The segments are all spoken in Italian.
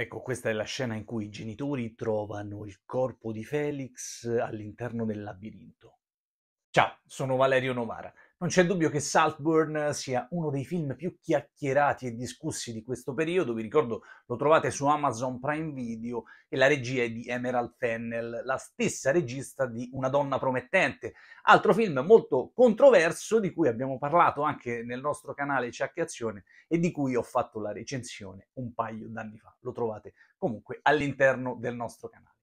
Ecco, questa è la scena in cui i genitori trovano il corpo di Felix eh, all'interno del labirinto. Ciao, sono Valerio Novara. Non c'è dubbio che Saltburn sia uno dei film più chiacchierati e discussi di questo periodo, vi ricordo lo trovate su Amazon Prime Video e la regia è di Emerald Fennel, la stessa regista di Una donna promettente, altro film molto controverso di cui abbiamo parlato anche nel nostro canale Ciacchiazione e di cui ho fatto la recensione un paio d'anni fa, lo trovate comunque all'interno del nostro canale.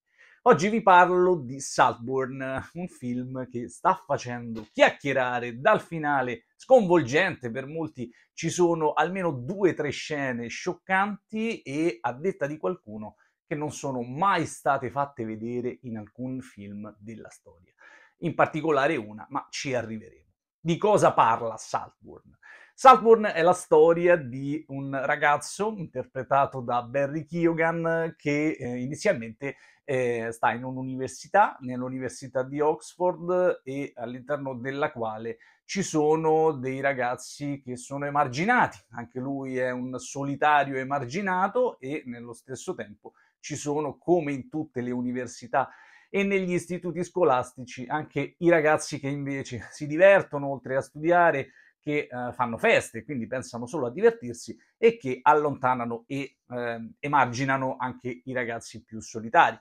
Oggi vi parlo di Saltburn, un film che sta facendo chiacchierare dal finale sconvolgente per molti. Ci sono almeno due o tre scene scioccanti e a detta di qualcuno che non sono mai state fatte vedere in alcun film della storia. In particolare una, ma ci arriveremo. Di cosa parla Saltburn? Saltburn è la storia di un ragazzo interpretato da Barry Keoghan che eh, inizialmente eh, sta in un'università, nell'università di Oxford e all'interno della quale ci sono dei ragazzi che sono emarginati, anche lui è un solitario emarginato e nello stesso tempo ci sono come in tutte le università e negli istituti scolastici anche i ragazzi che invece si divertono oltre a studiare che eh, fanno feste, quindi pensano solo a divertirsi e che allontanano e eh, emarginano anche i ragazzi più solitari.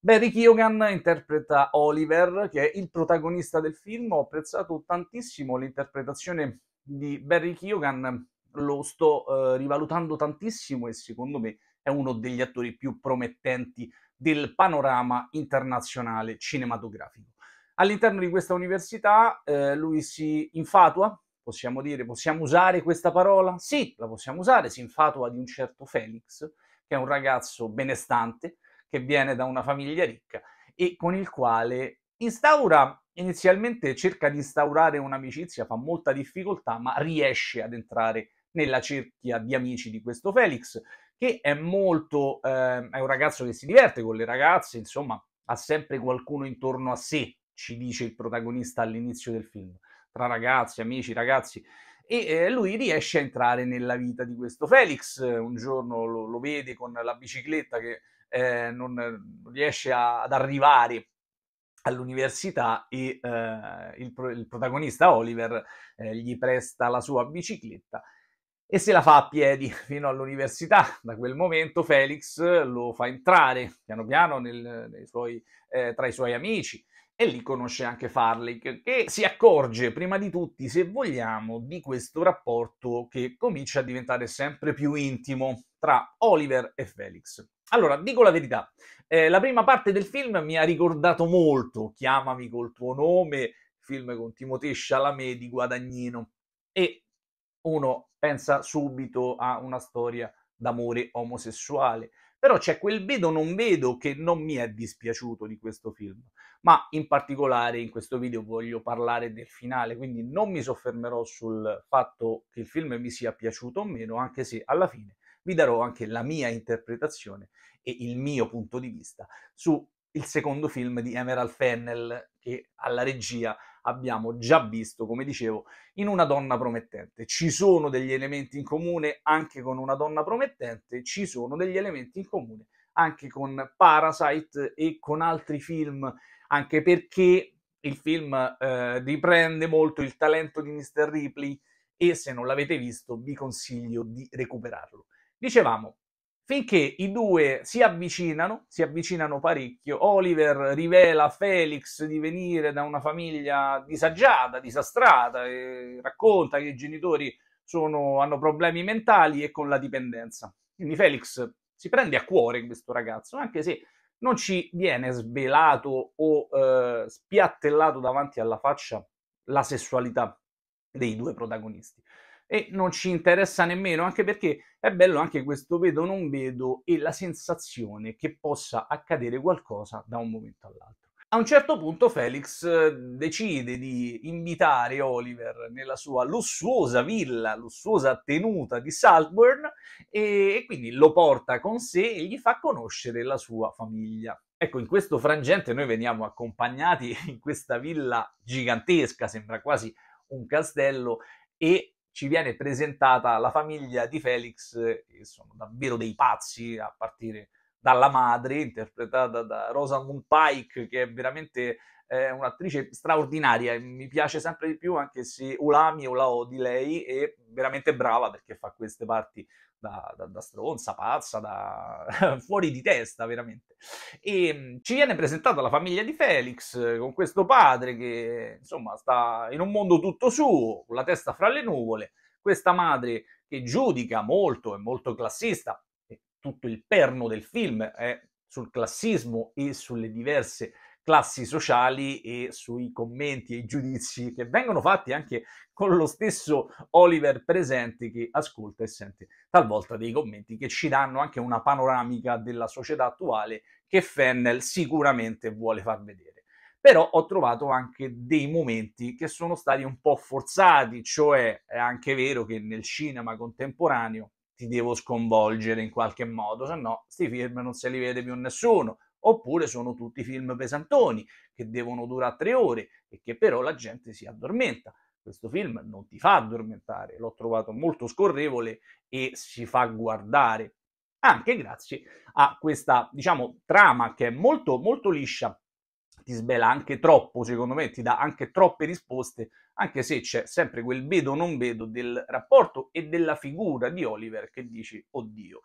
Barry Keoghan interpreta Oliver, che è il protagonista del film. Ho apprezzato tantissimo l'interpretazione di Barry Keoghan, lo sto eh, rivalutando tantissimo e secondo me è uno degli attori più promettenti del panorama internazionale cinematografico. All'interno di questa università eh, lui si infatua Possiamo dire, possiamo usare questa parola? Sì, la possiamo usare, si infatua di un certo Felix, che è un ragazzo benestante, che viene da una famiglia ricca e con il quale instaura, inizialmente cerca di instaurare un'amicizia, fa molta difficoltà, ma riesce ad entrare nella cerchia di amici di questo Felix, che è molto, eh, è un ragazzo che si diverte con le ragazze, insomma, ha sempre qualcuno intorno a sé, ci dice il protagonista all'inizio del film tra ragazzi, amici, ragazzi. E eh, lui riesce a entrare nella vita di questo Felix. Un giorno lo, lo vede con la bicicletta che eh, non riesce a, ad arrivare all'università e eh, il, pro, il, protagonista Oliver eh, gli presta la sua bicicletta e se la fa a piedi fino all'università. Da quel momento Felix lo fa entrare piano piano nel, suoi, eh, tra i suoi amici e lì conosce anche Farlick, che si accorge prima di tutti, se vogliamo, di questo rapporto che comincia a diventare sempre più intimo tra Oliver e Felix. Allora, dico la verità, eh, la prima parte del film mi ha ricordato molto Chiamami col tuo nome, film con Timothée Chalamet di Guadagnino, e uno pensa subito a una storia d'amore omosessuale. Però c'è quel vedo non vedo che non mi è dispiaciuto di questo film, ma in particolare in questo video voglio parlare del finale, quindi non mi soffermerò sul fatto che il film mi sia piaciuto o meno, anche se alla fine vi darò anche la mia interpretazione e il mio punto di vista su il secondo film di Emerald Fennel che alla regia abbiamo già visto, come dicevo, in una donna promettente. Ci sono degli elementi in comune anche con una donna promettente, ci sono degli elementi in comune anche con Parasite e con altri film, anche perché il film eh, riprende molto il talento di Mr. Ripley e se non l'avete visto vi consiglio di recuperarlo. Dicevamo, finché i due si avvicinano, si avvicinano parecchio. Oliver rivela a Felix di venire da una famiglia disagiata, disastrata, e racconta che i genitori sono, hanno problemi mentali e con la dipendenza. Quindi Felix si prende a cuore questo ragazzo, anche se non ci viene svelato o eh, spiattellato davanti alla faccia la sessualità dei due protagonisti e non ci interessa nemmeno, anche perché è bello anche questo vedo non vedo e la sensazione che possa accadere qualcosa da un momento all'altro. A un certo punto Felix eh, decide di invitare Oliver nella sua lussuosa villa, lussuosa tenuta di Saltburn e, quindi lo porta con sé e gli fa conoscere la sua famiglia. Ecco, in questo frangente noi veniamo accompagnati in questa villa gigantesca, sembra quasi un castello, e ci viene presentata la famiglia di Felix, eh, che sono davvero dei pazzi, a partire dalla madre, interpretata da Rosamund Pike, che è veramente eh, un'attrice straordinaria, mi piace sempre di più anche se o l'ami o la odi lei, è veramente brava perché fa queste parti da, da, da stronza, pazza, da fuori di testa veramente. E ehm, ci viene presentata la famiglia di Felix eh, con questo padre che insomma sta in un mondo tutto suo, con la testa fra le nuvole, questa madre che giudica molto, è molto classista, e tutto il perno del film è sul classismo e sulle diverse classi sociali e sui commenti e i giudizi che vengono fatti anche con lo stesso Oliver presente che ascolta e sente talvolta dei commenti che ci danno anche una panoramica della società attuale che Fennel sicuramente vuole far vedere. Però ho trovato anche dei momenti che sono stati un po' forzati, cioè è anche vero che nel cinema contemporaneo ti devo sconvolgere in qualche modo, se no sti film non se li vede più nessuno oppure sono tutti film pesantoni che devono durare tre ore e che però la gente si addormenta. Questo film non ti fa addormentare, l'ho trovato molto scorrevole e si fa guardare anche grazie a questa, diciamo, trama che è molto molto liscia, ti svela anche troppo, secondo me, ti dà anche troppe risposte, anche se c'è sempre quel vedo non vedo del rapporto e della figura di Oliver che dici oddio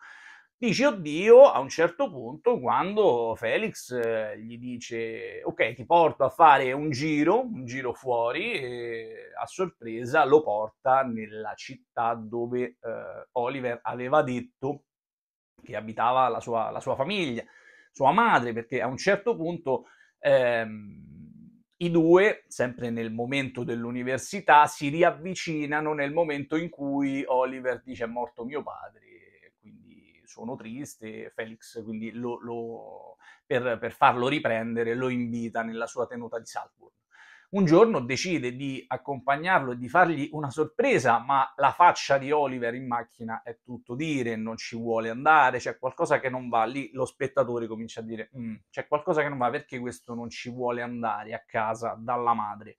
dici oddio a un certo punto quando Felix eh, gli dice ok ti porto a fare un giro, un giro fuori e a sorpresa lo porta nella città dove eh, Oliver aveva detto che abitava la sua, la sua, famiglia, sua madre, perché a un certo punto ehm, i due, sempre nel momento dell'università, si riavvicinano nel momento in cui Oliver dice è morto mio padre sono triste, Felix quindi lo, lo, per, per farlo riprendere lo invita nella sua tenuta di Salzburg. Un giorno decide di accompagnarlo e di fargli una sorpresa, ma la faccia di Oliver in macchina è tutto dire, non ci vuole andare, c'è qualcosa che non va. Lì lo spettatore comincia a dire: mm, c'è qualcosa che non va perché questo non ci vuole andare a casa dalla madre.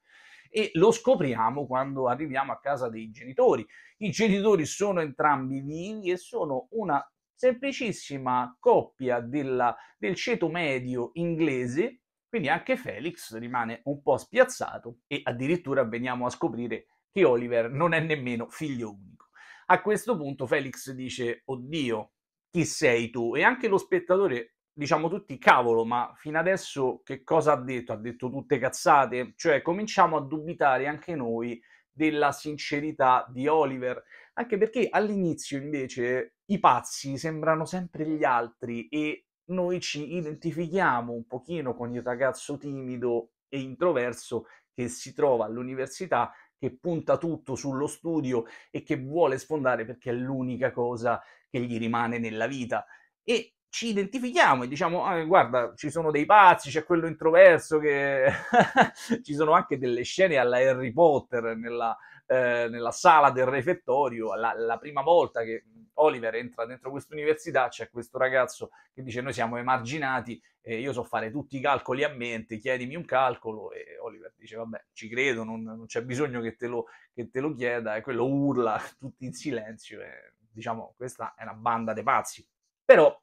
E lo scopriamo quando arriviamo a casa dei genitori. I genitori sono entrambi vivi e sono una semplicissima coppia della, del ceto medio inglese, quindi anche Felix rimane un po' spiazzato e addirittura veniamo a scoprire che Oliver non è nemmeno figlio unico. A questo punto Felix dice, oddio, chi sei tu? E anche lo spettatore diciamo tutti cavolo, ma fino adesso che cosa ha detto? Ha detto tutte cazzate? Cioè cominciamo a dubitare anche noi della sincerità di Oliver, anche perché all'inizio invece i pazzi sembrano sempre gli altri e noi ci identifichiamo un pochino con il ragazzo timido e introverso che si trova all'università, che punta tutto sullo studio e che vuole sfondare perché è l'unica cosa che gli rimane nella vita. E ci identifichiamo e diciamo: ah, Guarda, ci sono dei pazzi, c'è quello introverso che ci sono anche delle scene alla Harry Potter nella, eh, nella sala del refettorio, la, la prima volta che Oliver entra dentro questa università, c'è questo ragazzo che dice noi siamo emarginati, eh, io so fare tutti i calcoli a mente, chiedimi un calcolo e Oliver dice vabbè ci credo, non, non c'è bisogno che te, lo, che te, lo, chieda e quello urla tutti in silenzio e diciamo questa è una banda dei pazzi. Però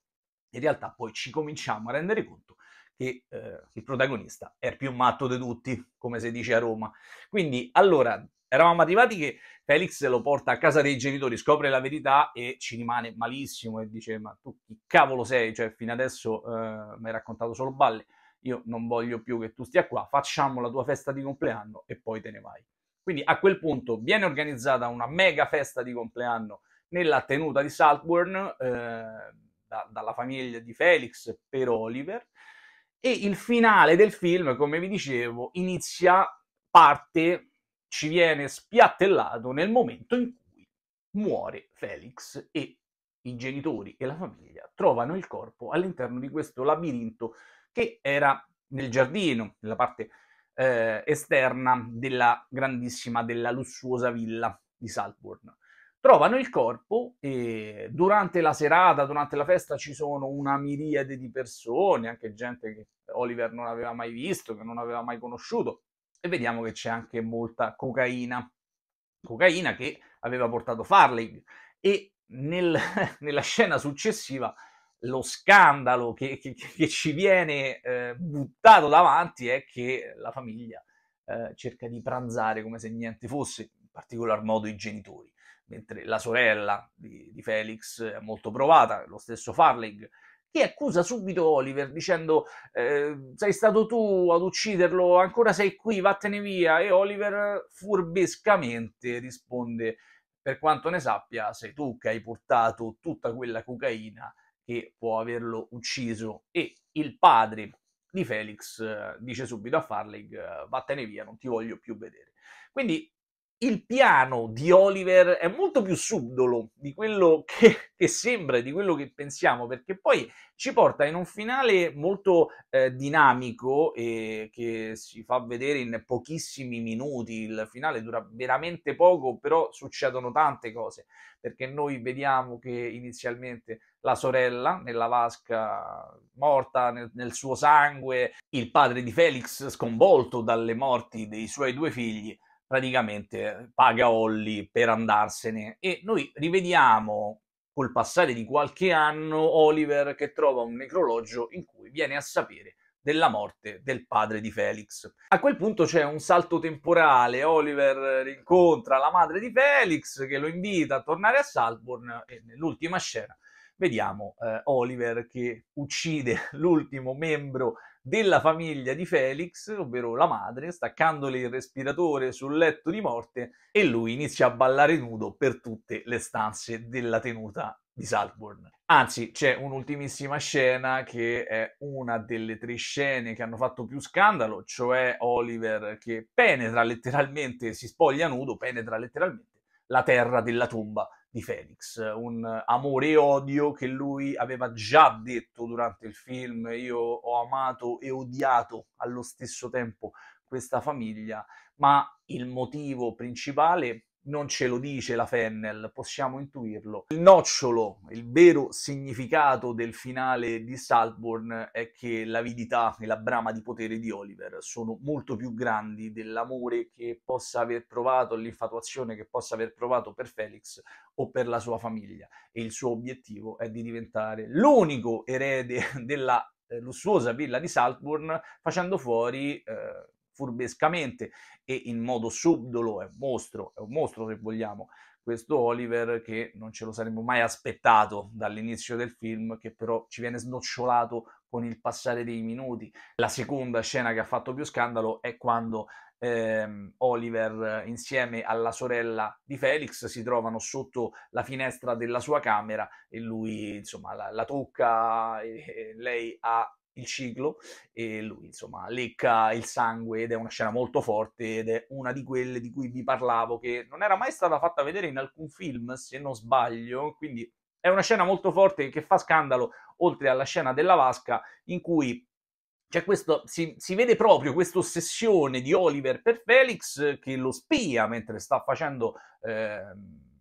in realtà poi ci cominciamo a rendere conto che eh, il protagonista è il più matto di tutti, come si dice a Roma. Quindi allora Eravamo arrivati che Felix lo porta a casa dei genitori, scopre la verità e ci rimane malissimo e dice ma tu chi cavolo sei? Cioè fino adesso eh, mi hai raccontato solo balle, io non voglio più che tu stia qua, facciamo la tua festa di compleanno e poi te ne vai. Quindi a quel punto viene organizzata una mega festa di compleanno nella tenuta di Saltburn eh, da, dalla famiglia di Felix per Oliver e il finale del film, come vi dicevo, inizia parte ci viene spiattellato nel momento in cui muore Felix e i genitori e la famiglia trovano il corpo all'interno di questo labirinto che era nel giardino, nella parte eh, esterna della grandissima, della lussuosa villa di Saltburn. Trovano il corpo e durante la serata, durante la festa ci sono una miriade di persone, anche gente che Oliver non aveva mai visto, che non aveva mai conosciuto, e vediamo che c'è anche molta cocaina, cocaina che aveva portato Farley e nel, nella scena successiva lo scandalo che, che, che ci viene eh, buttato davanti è che la famiglia eh, cerca di pranzare come se niente fosse, in particolar modo i genitori, mentre la sorella di, di Felix è molto provata, lo stesso Farley che accusa subito Oliver dicendo eh, sei stato tu ad ucciderlo, ancora sei qui, vattene via e Oliver furbescamente risponde per quanto ne sappia sei tu che hai portato tutta quella cocaina che può averlo ucciso e il padre di Felix eh, dice subito a Farley vattene via, non ti voglio più vedere. Quindi il piano di Oliver è molto più subdolo di quello che, che sembra e di quello che pensiamo, perché poi ci porta in un finale molto eh, dinamico e che si fa vedere in pochissimi minuti. Il finale dura veramente poco, però succedono tante cose, perché noi vediamo che inizialmente la sorella nella vasca morta nel, nel suo sangue, il padre di Felix sconvolto dalle morti dei suoi due figli praticamente eh, paga Olli per andarsene e noi rivediamo col passare di qualche anno Oliver che trova un necrologio in cui viene a sapere della morte del padre di Felix. A quel punto c'è un salto temporale, Oliver rincontra la madre di Felix che lo invita a tornare a Salborn e nell'ultima scena vediamo eh, Oliver che uccide l'ultimo membro della famiglia di Felix, ovvero la madre, staccandole il respiratore sul letto di morte e lui inizia a ballare nudo per tutte le stanze della tenuta di Saltburn. Anzi, c'è un'ultimissima scena che è una delle tre scene che hanno fatto più scandalo, cioè Oliver che penetra letteralmente, si spoglia nudo, penetra letteralmente la terra della tomba di Felix, un amore e odio che lui aveva già detto durante il film, io ho amato e odiato allo stesso tempo questa famiglia, ma il motivo principale non ce lo dice la Fennel, possiamo intuirlo. Il nocciolo, il vero significato del finale di Saltborn è che l'avidità e la brama di potere di Oliver sono molto più grandi dell'amore che possa aver provato, l'infatuazione che possa aver provato per Felix o per la sua famiglia e il suo obiettivo è di diventare l'unico erede della eh, lussuosa villa di Saltborn facendo fuori eh, furbescamente e in modo subdolo, è un mostro, è un mostro se vogliamo, questo Oliver che non ce lo saremmo mai aspettato dall'inizio del film, che però ci viene snocciolato con il passare dei minuti. La seconda scena che ha fatto più scandalo è quando ehm, Oliver insieme alla sorella di Felix si trovano sotto la finestra della sua camera e lui insomma la, la tocca e, e lei ha il ciclo e lui insomma lecca il sangue ed è una scena molto forte ed è una di quelle di cui vi parlavo che non era mai stata fatta vedere in alcun film se non sbaglio quindi è una scena molto forte che fa scandalo oltre alla scena della vasca in cui c'è questo, si, si vede proprio questa ossessione di Oliver per Felix che lo spia mentre sta facendo eh,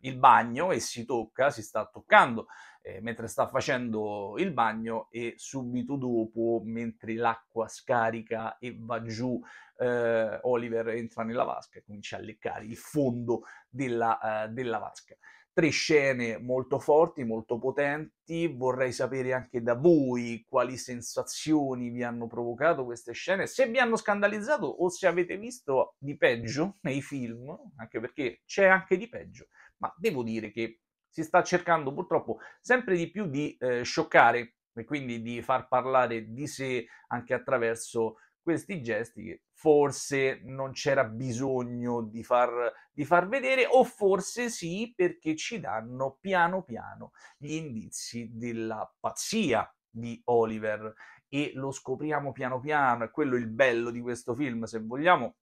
il bagno e si tocca, si sta toccando eh, mentre sta facendo il bagno e subito dopo, mentre l'acqua scarica e va giù, eh, Oliver entra nella vasca e comincia a leccare il fondo della, eh, della vasca tre scene molto forti, molto potenti. Vorrei sapere anche da voi quali sensazioni vi hanno provocato queste scene, se vi hanno scandalizzato o se avete visto di peggio nei film, anche perché c'è anche di peggio ma devo dire che si sta cercando purtroppo sempre di più di eh, scioccare e quindi di far parlare di sé anche attraverso questi gesti che forse non c'era bisogno di far, di far, vedere o forse sì perché ci danno piano piano gli indizi della pazzia di Oliver e lo scopriamo piano piano, è quello il bello di questo film se vogliamo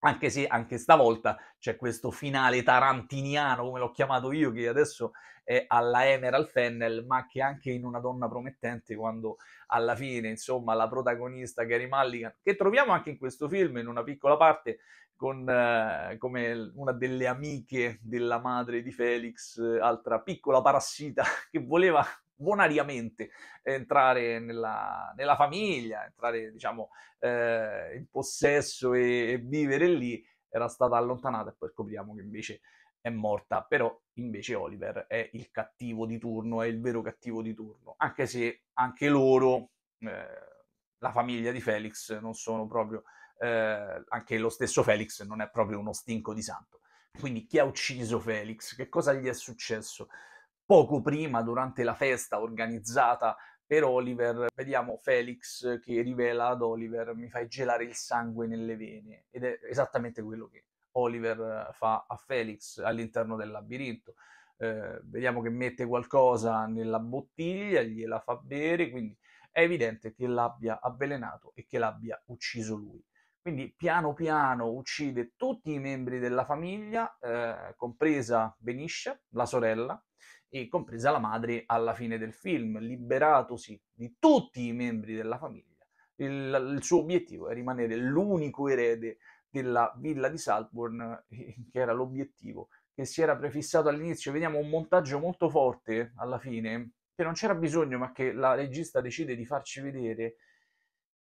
anche se anche stavolta c'è questo finale tarantiniano, come l'ho chiamato io, che adesso è alla Emerald Fennel, ma che anche in Una donna promettente, quando alla fine, insomma, la protagonista Gary Mulligan, che troviamo anche in questo film, in una piccola parte, con eh, come una delle amiche della madre di Felix, eh, altra piccola parassita che voleva bonariamente eh, entrare nella, nella famiglia, entrare diciamo eh, in possesso e, e, vivere lì, era stata allontanata e poi scopriamo che invece è morta, però invece Oliver è il cattivo di turno, è il vero cattivo di turno, anche se anche loro, eh, la famiglia di Felix, non sono proprio, eh, anche lo stesso Felix non è proprio uno stinco di santo. Quindi chi ha ucciso Felix? Che cosa gli è successo? Poco prima, durante la festa organizzata per Oliver, vediamo Felix che rivela ad Oliver mi fai gelare il sangue nelle vene ed è esattamente quello che Oliver eh, fa a Felix all'interno del labirinto. Eh, vediamo che mette qualcosa nella bottiglia, gliela fa bere, quindi è evidente che l'abbia avvelenato e che l'abbia ucciso lui. Quindi piano piano uccide tutti i membri della famiglia, eh, compresa Benisha, la sorella, e compresa la madre alla fine del film, liberatosi di tutti i membri della famiglia. Il, il suo obiettivo è rimanere l'unico erede della villa di Saltburn, eh, che era l'obiettivo che si era prefissato all'inizio. Vediamo un montaggio molto forte alla fine, che non c'era bisogno, ma che la regista decide di farci vedere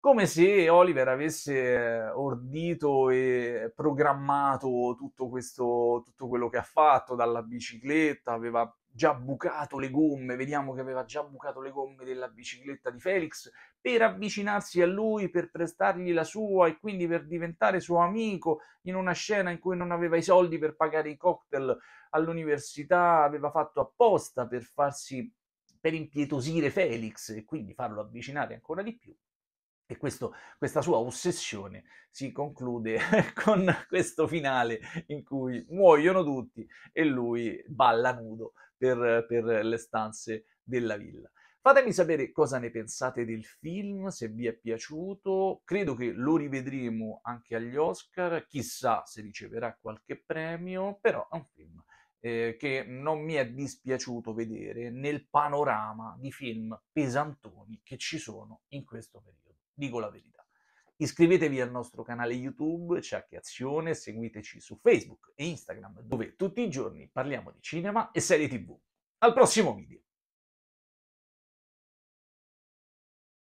come se Oliver avesse eh, ordito e programmato tutto, questo, tutto quello che ha fatto, dalla bicicletta, aveva già bucato le gomme, vediamo che aveva già bucato le gomme della bicicletta di Felix, per avvicinarsi a lui, per prestargli la sua e quindi per diventare suo amico in una scena in cui non aveva i soldi per pagare i cocktail all'università, aveva fatto apposta per farsi per impietosire Felix e quindi farlo avvicinare ancora di più. E questo, questa sua ossessione si conclude con questo finale in cui muoiono tutti e lui balla nudo per, per le stanze della villa. Fatemi sapere cosa ne pensate del film, se vi è piaciuto. Credo che lo rivedremo anche agli Oscar, chissà se riceverà qualche premio, però è un film eh, che non mi è dispiaciuto vedere nel panorama di film pesantoni che ci sono in questo periodo. Dico la verità. Iscrivetevi al nostro canale YouTube Ciacchi Azione, seguiteci su Facebook e Instagram dove tutti i giorni parliamo di cinema e serie tv. Al prossimo video!